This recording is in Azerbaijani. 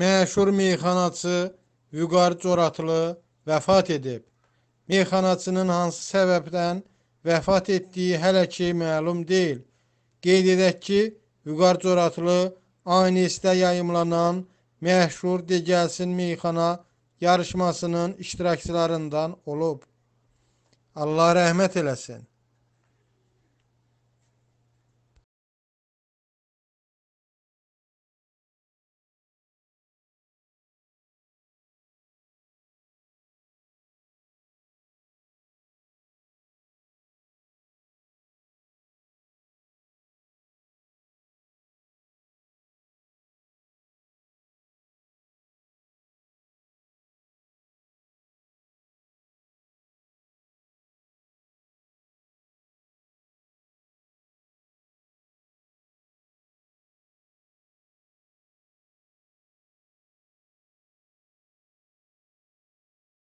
məşhur meyxanaçı Vüqar Coratlı vəfat edib. Meyxanaçının hansı səbəbdən vəfat etdiyi hələ ki məlum deyil. Qeyd edək ki, Vüqar Coratlı ANS-də yayımlanan məşhur Degəlsin meyxana yarışmasının iştirakçılarından olub. Allah rəhmət eləsin.